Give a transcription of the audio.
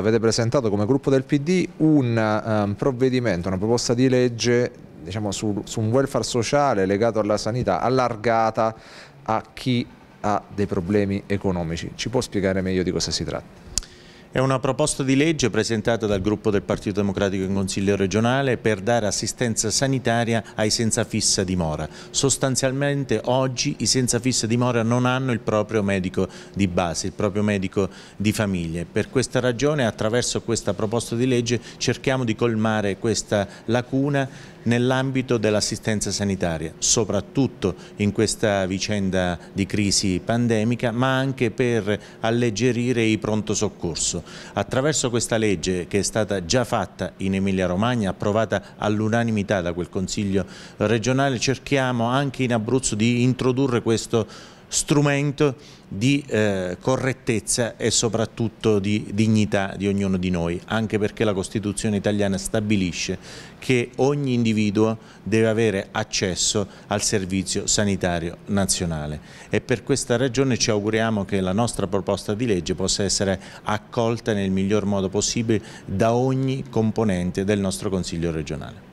Avete presentato come gruppo del PD un um, provvedimento, una proposta di legge diciamo, su, su, un welfare sociale legato alla sanità allargata a chi ha dei problemi economici. Ci può spiegare meglio di cosa si tratta? È una proposta di legge presentata dal gruppo del Partito Democratico in Consiglio regionale per dare assistenza sanitaria ai senza fissa dimora. Sostanzialmente oggi i senza fissa dimora non hanno il proprio medico di base, il proprio medico di famiglia. Per questa ragione attraverso questa proposta di legge cerchiamo di colmare questa lacuna nell'ambito dell'assistenza sanitaria, soprattutto in questa vicenda di crisi pandemica, ma anche per alleggerire i pronto soccorso. Stato. Attraverso questa legge che è stata già fatta in Emilia Romagna, approvata all'unanimità da quel Consiglio regionale, cerchiamo anche in Abruzzo di introdurre questo strumento di eh, correttezza e soprattutto di dignità di ognuno di noi, anche perché la Costituzione italiana stabilisce che ogni individuo deve avere accesso al servizio sanitario nazionale e per questa ragione ci auguriamo che la nostra proposta di legge possa essere accolta nel miglior modo possibile da ogni componente del nostro Consiglio regionale.